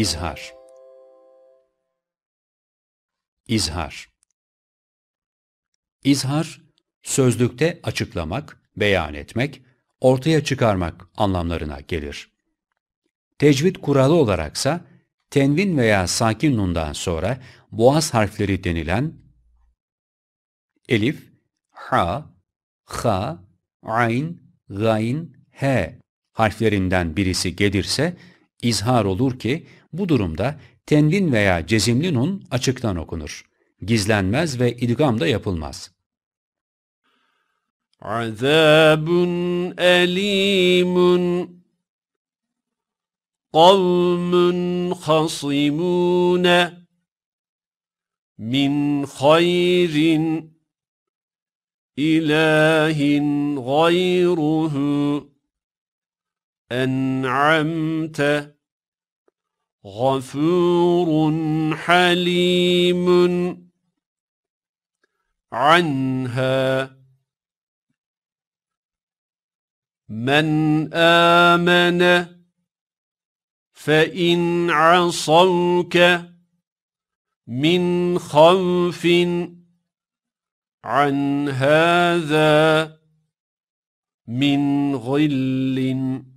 İzhar İzhar İzhar, sözlükte açıklamak, beyan etmek, ortaya çıkarmak anlamlarına gelir. Tecvid kuralı olaraksa, tenvin veya sakin nundan sonra boğaz harfleri denilen elif, ha, ha, ayn, gayn, he harflerinden birisi gelirse İzhar olur ki bu durumda tenvin veya cezimli nun açıktan okunur. Gizlenmez ve idgam da yapılmaz. Azabun elimun Kavmun hasimune Min hayrin ilahin gayruhu أنعمت غفور حليم عنها من آمن فإن عصوك من خوف عن هذا من غلٍّ